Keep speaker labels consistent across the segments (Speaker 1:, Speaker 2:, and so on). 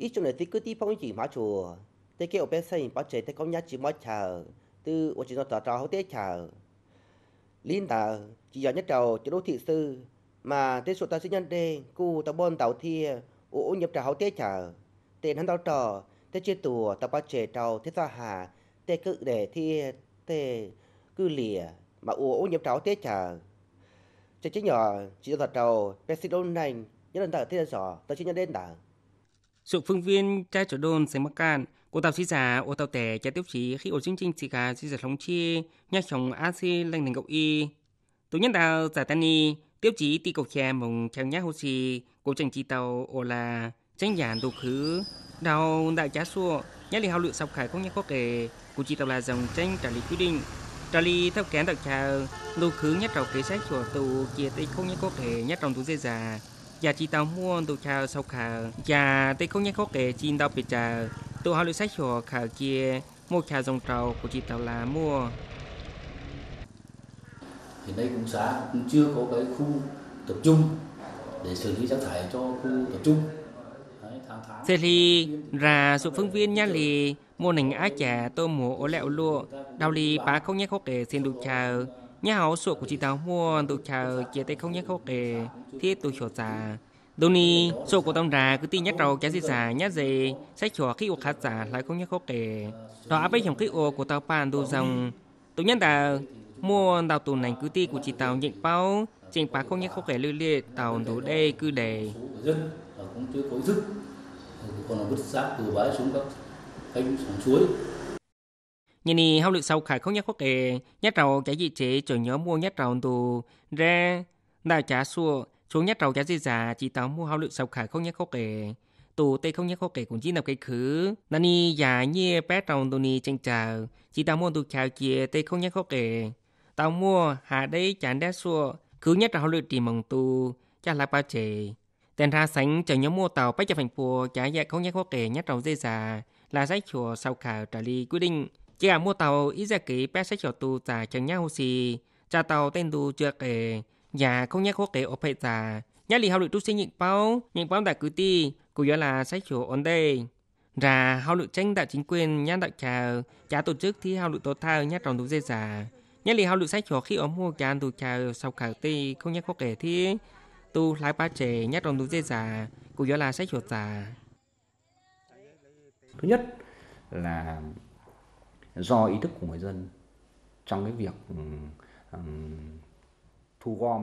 Speaker 1: ít chỗ này thì cứ đi phong chỉ má chùa thế kia ở bên xây bảo chế thế công nhát chỉ mới chờ từ ở chỉ nó tỏ trò hậu tế chờ linh tờ chỉ giờ nhất đầu chỉ đô thị sư mà thế số ta sinh nhân đê cù ta bôn tàu thia ủ nhập trà hậu tế chờ tiền hắn tao trò thế chia tùa ta bảo chế trầu thế ra hà thế cứ để thi, thế cứ lìa mà ủ ủ nhập trà hậu tế chờ chỉ chỉ nhỏ chỉ tỏ trầu bên xin đô nành nhất lần tờ thế rõ ta sinh nhân đê tờ
Speaker 2: sự phương viên trai trở đôn sánh mắc cạn, cô tàu sĩ giả ô tàu tẻ cha tiếp chí khi ô chương trình chỉ cả sĩ giả thống chi nhắc chồng á si lành thành gậu y. Tổ nhân đào giả tan y, tiếp chỉ tì cầu khe mùng chèo nhắc hô xì, cô chẳng chi tàu ô là tranh giản đồ khứ, đào đại trá xua, nhắc lì hào lượng sọc khải không nhắc có kể, cô chỉ tàu là dòng tranh trả lý quy định. Trả lý theo kén đặc trào, đồ khứ nhắc trào kế sách chùa tù kia tây không nhắc có kể nhắc trong túi dây già, và chỉ tao mua tụ chào sau khả và dạ, tây không nhắc có kể chỉ tao bị chào tụ hào lưu sách hồ khả kia mua chào dòng trầu của chị tao là mua
Speaker 1: hiện nay cũng xã cũng chưa có cái khu tập trung để xử lý rác thải cho khu tập trung Thế
Speaker 2: thì ra sự phương viên nhá lì mua nành á chả tôm mùa ố lẹo lụa đào lì bà không nhắc có kể xin được chào nhà hậu sổ của chị tao mua tụ chờ chia tay không nhắc khóc kề thiết tụ chỗ già đôi ni sổ của tông trà cứ tin nhắc đầu cái gì già nhắc gì sách chùa khi uộc khát già lại không nhắc khóc kề đó áp ấy trong cái ô của tao pan đồ dòng tụ nhân ta mua tàu tù này cứ ti của chị tao nhận bao trình bá không nhắc khóc kề lưu liệt tàu đủ đây cứ đề
Speaker 1: ờ, cũng chưa có dứt ờ, còn là vứt rác từ bãi xuống các cánh xuống suối
Speaker 2: nhìn nì hao lực sau khả không nhắc có kề nhát trầu chả gì chế cho nhớ mua nhát trầu tù ra đa chả xua xuống nhát trầu chả gì già chỉ tao mua hao lực sau khả không nhắc có kề tù tê không nhắc có kề cũng chỉ nằm cái khứ nà nani già nhie bé trầu tù nì chân chờ chỉ tao mua tù chào chia tê không nhắc có kề tao mua hà đấy chán đá xua cứ nhát rầu lực thì mong tù chả là bao chế tên ra sánh cho nhóm mua tàu bách cho thành phố chả dạ không nhắc có kề nhát trầu dây già là giấy chùa sau khả trả lý quyết định chỉ à mua tàu ít ra kỹ bé sách cho tu giả chẳng nhau gì cha tàu tên tu chưa kể nhà không nhắc quốc kể ở phải giả nhà lì hao lụi tu sinh nhịn bao nhịn bao đã cứ ti cũng giờ là sách chủ ổn đây ra hao lụi tranh đạo chính quyền nhà đạo chờ cha tổ chức thì hao lụi tổ thao nhà trong tu dây giả nhà lì hao lụi sách chủ khi ở mua cha tu chờ sau khảo ti không nhắc quốc kể thì tu lái ba trẻ nhà trong tu dây giả cũng giờ là sách chủ giả thứ nhất là do ý thức của người dân trong cái việc um, thu gom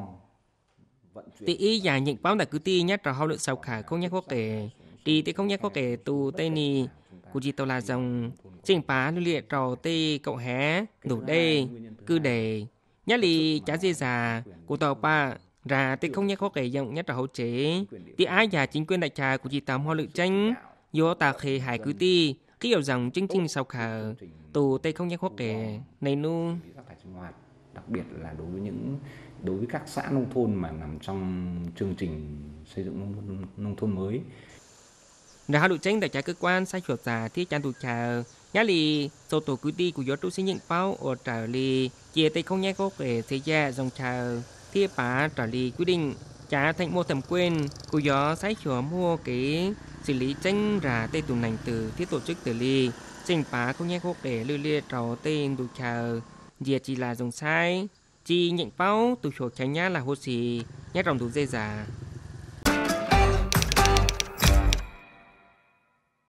Speaker 2: vận chuyển. Tỷ và những báo đại cứ ti nhất là hậu lượng sau khả không nhắc có kể Tỷ tỷ không nhắc có kể tù tây ni của chị tôi là dòng trình phá lưu liệt trò tê cậu hé đủ đê cư đề nhá lì chả dê già của tàu pa ra tê không nhắc có kể dòng nhất là hậu chế tỷ ái và chính quyền đại trà của chị tám hoa lượng tranh do tà khề hải cứ ti khi hiểu rằng chương trình sau khả tù Tây không nhắc quốc kể này nu. Đặc biệt là đối với những đối với các xã nông thôn mà nằm trong chương trình xây dựng nông, nông thôn mới. Đã hạ tranh tại trái cơ quan sai chuột giả thi trang tù trà nhá lì sau tổ cứ đi của gió trụ sinh nhận bao ở trả lì chia tay không nhé gốc kể thế gia dòng trà thiết bá trả lì quy định trả thành mua thẩm quyền của gió sai chùa mua cái xử lý tranh ra tây tuần nành từ thiết tổ chức từ lý tranh phá không nhé quốc để lưu lia trò tên đủ chờ dìa chỉ là dùng sai chỉ nhận bao tụ chỗ tránh nhá là hô xì nhá rồng đủ dây giả